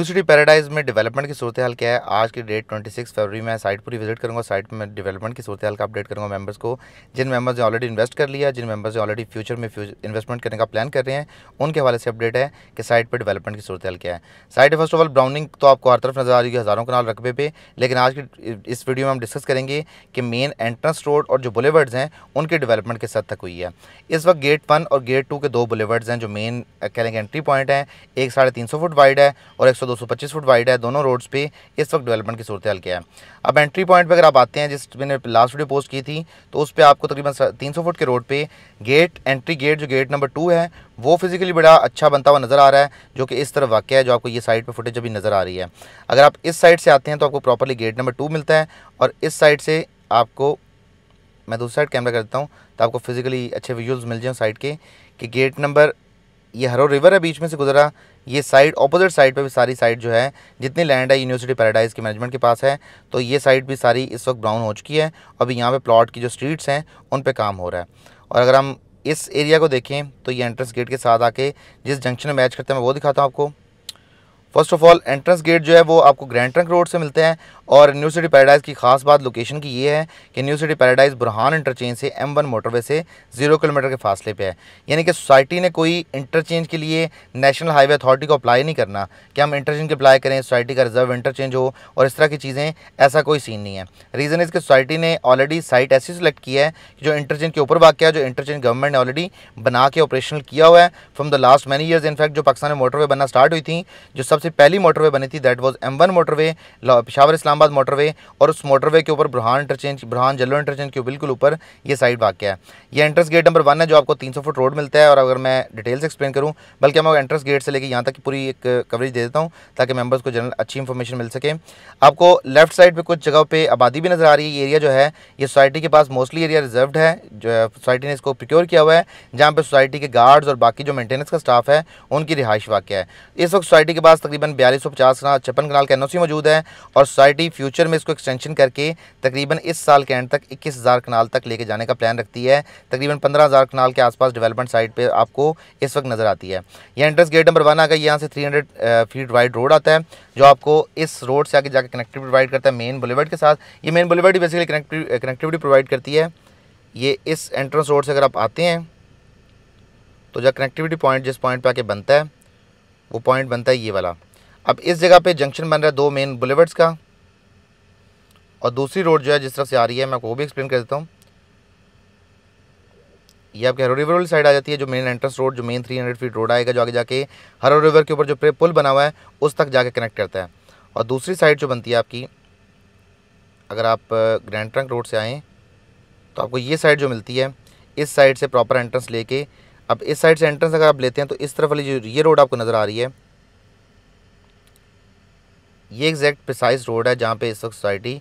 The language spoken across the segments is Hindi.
न्यू सिटी पैराडाइज में डेवलपमेंट की सूरत हाल क्या है आज की डेट 26 फरवरी में साइट पूरी विजिट करूंगा साइट में डेवलपमेंट की सूरत हाल का अपडेट करूंगा मेंबर्स को जिन मेंबर्स ने ऑलरेडी इन्वेस्ट कर लिया जिन मेंबर्स ने ऑलरेडी फ्यूचर में इन्वेस्टमेंट करने का प्लान कर रहे हैं उनके हवाले से अपडेट है कि साइट पर डेवलपमेंट की सूरत हाल क्या है साइट फर्स्ट ऑफ ऑल ब्राउनिंग तो आपको हर तरफ नजर आ रही है हज़ारों कनाल रकबे पर लेकिन आज की इस वीडियो में हम डिस्कस करेंगे कि मेन एंट्रेंस रोड और जो बुलेवर्ड्स हैं उनके डेवलपमेंट किस हद तक हुई है इस वक्त गेट वन और गेट टू के दो बुलेवर्ड्स हैं जो मेन कह लेंगे एंट्री पॉइंट हैं एक साढ़े फुट वाइड है और एक 225 फुट वाइड है दोनों रोड्स पे इस वक्त डेवलपमेंट की सूरत हाल क्या है अब एंट्री पॉइंट पर अगर आप आते हैं जिस मैंने लास्ट वीडियो पोस्ट की थी तो उस पर आपको तकरीबन तीन फुट के रोड पर गेट एंट्री गेट जो गेट नंबर टू है वो फिजिकली बड़ा अच्छा बनता हुआ नज़र आ रहा है जो कि इस तरफ वाक़ है जो आपको ये साइड पर फुटेज अभी नज़र आ रही है अगर आप इस साइड से आते हैं तो आपको प्रॉपरली गेट नंबर टू मिलता है और इस साइड से आपको मैं दूसरी साइड कैमरा कर देता हूँ तो आपको फिजिकली अच्छे विजुअल्स मिल जाए साइड के कि गेट नंबर ये हरो रिवर है बीच में से गुजरा ये साइड ऑपोजिट साइड पे भी सारी साइड जो है जितनी लैंड है यूनिवर्सिटी पैराडाइज के मैनेजमेंट के पास है तो ये साइड भी सारी इस वक्त ब्राउन हो चुकी है अभी यहाँ पे प्लॉट की जो स्ट्रीट्स हैं उन पे काम हो रहा है और अगर हम इस एरिया को देखें तो ये एंट्रेंस गेट के साथ आके जिस जंक्शन में मैच करते हैं मैं वो दिखाता हूँ आपको first of all entrance gate जो है वो आपको ग्रैंड ट्रंक रोड से मिलते हैं और न्यू सिटी पैराडाइज़ की खास बात लोकेशन की ये है कि New City Paradise Burhan interchange से एम वन मोटरवे से जीरो किलोमीटर के फासले पे है यानी कि सोसाइटी ने कोई इंटरचेंज के लिए नेशनल हाईवे अथॉरिटी को अप्लाई नहीं करना कि हम इंटरचेंज के अप्लाई करें सोसाइटी का रिजर्व इंटरचेंज हो और इस तरह की चीज़ें ऐसा कोई सीन नहीं है रीज़न इसके सोसाइटी ने ऑलरेडी साइट ऐसी सेलेक्ट की है जो इंटरचेंज के ऊपर वाक्य है जो इंटरचेंज गवर्नमेंट ने ऑलरेडी बना के ऑपरेशनल किया हुआ है from the last many years in fact जो पाकिस्तान में मोटरवे बनना स्टार्ट हुई थी जो सब सबसे पहली मोटरवे बनी थी that was M one motorway Peshawar Islamabad motorway और उस मोटरवे के ऊपर बुरहान इंटरचेंज बुरहान जल्लो इंटरचेंज के बिल्कुल ऊपर ये साइड वाक्य है ये एंट्रेंस गेट नंबर वन है जो आपको तीन फुट रोड मिलता है और अगर मैं डिटेल्स एक्सप्लेन करूँ बल्कि मैं एंट्रेंस गेट से लेकर यहाँ तक पूरी एक कवरेज दे देता हूँ ताकि मेम्बर्स को जनरल अच्छी इन्फॉर्मेशन मिल सके आपको लेफ्ट साइड पर कुछ जगह पर आबादी भी नज़र आ रही है एरिया जो है ये सोसाइटी के पास मोस्टली एरिया रिजर्व है जो सोसाइटी ने इसको प्रिक्योर किया हुआ है जहाँ पर सोसाइटी के गार्ड्स और बाकी जो मेंटेनेंस का स्टाफ है उनकी रिहाइश वाक्य है इस वक्त सोसाइटी के पास तकरीबन बयालीस सौ पचास कनाल छप्पन कनाल ओ एनओसी मौजूद है और सोसाइटी फ्यूचर में इसको एक्सटेंशन करके तकरीबन इस साल के एंड तक इक्कीस हज़ार कनाल तक लेके जाने का प्लान रखती है तकरीबन पंद्रह हज़ार कनाल के आसपास डेवलपमेंट साइट पर आपको इस वक्त नज़र आती है यह एंट्रेंस गेट नंबर वन आ गई यहाँ से three hundred feet wide road आता है जो आपको इस रोड से आगे जाकर कनेक्टिविटी प्रोवाइड करता है मेन बुलेवर्ड के साथ ये main boulevard basically connectivity provide करती है ये इस एंट्रेंस रोड से अगर आप आते हैं तो जब कनेक्टिविटी पॉइंट जिस पॉइंट पर आके बनता है वो पॉइंट बनता है ये वाला अब इस जगह पे जंक्शन बन रहा है दो मेन बुलेवर्ड्स का और दूसरी रोड जो है जिस तरफ से आ रही है मैं आपको वो भी एक्सप्लेन कर देता हूँ ये आपके हरो रिवर वाली साइड आ जाती है जो मेन एंट्रेंस रोड जो मेन हंड्रेड फीट रोड आएगा जो आगे जाके हरो रिवर के ऊपर जो पुल बना हुआ है उस तक जाके कनेक्ट करता है और दूसरी साइड जो बनती है आपकी अगर आप ग्रैंड ट्रंक रोड से आएँ तो आपको ये साइड जो मिलती है इस साइड से प्रॉपर एंट्रेंस लेके अब इस साइड से एंट्रेंस अगर आप लेते हैं तो इस तरफ वाली जो ये रोड आपको नज़र आ रही है ये एग्जैक्ट प्रिसाइज रोड है जहाँ पे इस वक्त सोसाइटी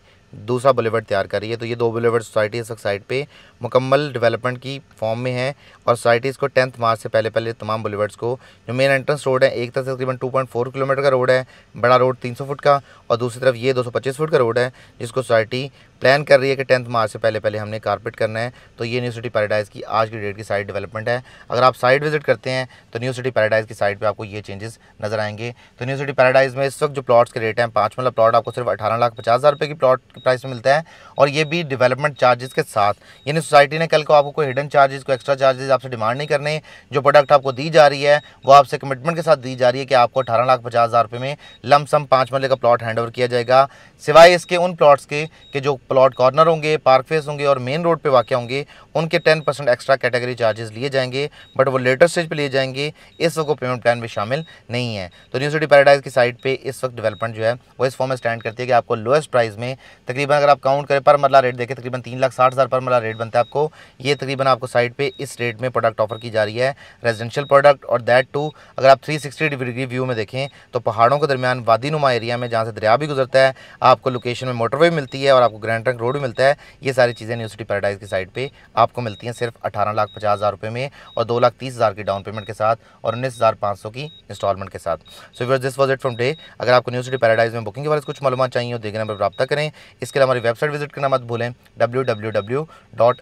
दूसरा बुलेवर्ड तैयार कर रही है तो ये दो बुलेवर्ड सोसाइटी इस वक्त साइड पे मुकम्मल डेवलपमेंट की फॉर्म में है और सोसाइटी इसको टेंथ मार्च से पहले पहले तमाम बुलेवर्ड्स को जो मेन एंट्रेंस रोड है एक तरफ से तकरीबन 2.4 किलोमीटर का रोड है बड़ा रोड 300 फुट का और दूसरी तरफ ये 225 फुट का रोड है जिसको सोसाइटी प्लान कर रही है कि टेंथ मार्च से पहले पहले हमने कारपेट करना है तो ये न्यू सिटी पैराडाइज़ की आज की डेट की साइड डेवलपमेंट है अगर आप साइट विजिट करते हैं तो न्यू सिटी पैराडाइज़ की साइट पर आपको ये चेंजेस नजर आएंगे तो न्यू सिटी पैराडाइज़ में इस वक्त जो प्लॉट्स के रेट हैं पाँच वाला प्लाट आपको सिर्फ अठारह लाख पचास हज़ार रुपये की प्लाट की प्राइस में मिलता है और ये भी डिवेलपमेंट चार्जेस के साथ यानी सोसाइटी ने कल को आपको कोई हिडन चार्जेस को एक्स्ट्रा चार्जेस आपसे डिमांड नहीं करने जो प्रोडक्ट आपको दी जा रही है वो आपसे कमिटमेंट के साथ दी जा रही है कि आपको अठारह लाख पचास हज़ार रुपये में लमसम पाँच मरले का प्लॉट हैंड किया जाएगा सिवाय इसके उन प्लॉट्स के कि जो प्लॉट कॉर्नर होंगे पार्क फेस होंगे और मेन रोड पर वाक़ होंगे उनके टेन एक्स्ट्रा कैटेगरी चार्जेस लिए जाएंगे बट वो लेटर स्टेज पर लिए जाएंगे इस वक्त वो पेमेंट प्लान में शामिल नहीं है तो सिटी पैराडाइज की साइड पर इस वक्त डेवलपमेंट जो है वो इस फॉर्म में स्टैंड करती है कि आपको लोएस्ट प्राइस में तकरीबन अगर आप काउंट करें पर मरला रेट देखें तकरीबन तीन लाख साठ हज़ार पर मरला रेट बनता है आपको ये तकरीबन आपको साइड पे इस रेट में प्रोडक्ट ऑफर की जा रही है रेजिडेंशियल प्रोडक्ट और दैट टू अगर आप 360 डिग्री व्यू में देखें तो पहाड़ों के दरमियान वादी नुमा एरिया में जहाँ से दरिया भी गुजरता है आपको लोकेशन में मोटरवे मिलती है और आपको ग्रैंड ट्रंक रोड भी मिलता है ये सारी चीज़ें यूनिवर्सिटी पैराडाइज की साइड पर आपको मिलती हैं सिर्फ अठारह लाख पचास हज़ार रुपये में और दो लाख तीस हज़ार की डाउन पेमेंट के साथ और उन्नीस हज़ार पाँच सौ की इंस्टॉलमेंट के साथ so whoever this was it from day अगर आपको यूनिवर्सिटी पैराडाइज में बुकिंग के बारे में कुछ मालूम चाहिए हो देखने पर रब्ता करें इसके लिए हमारी वेबसाइट विजिट करना मत भूलें डब्ल्यू डब्ल्यू डब्ल्यू डॉट